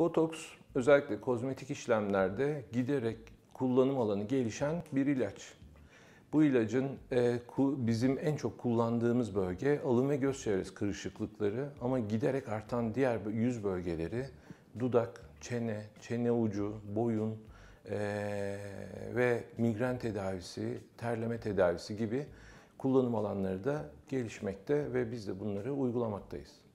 Botoks özellikle kozmetik işlemlerde giderek kullanım alanı gelişen bir ilaç. Bu ilacın e, bizim en çok kullandığımız bölge alın ve göz çevresi kırışıklıkları ama giderek artan diğer yüz bölgeleri dudak, çene, çene ucu, boyun e, ve migren tedavisi, terleme tedavisi gibi kullanım alanları da gelişmekte ve biz de bunları uygulamaktayız.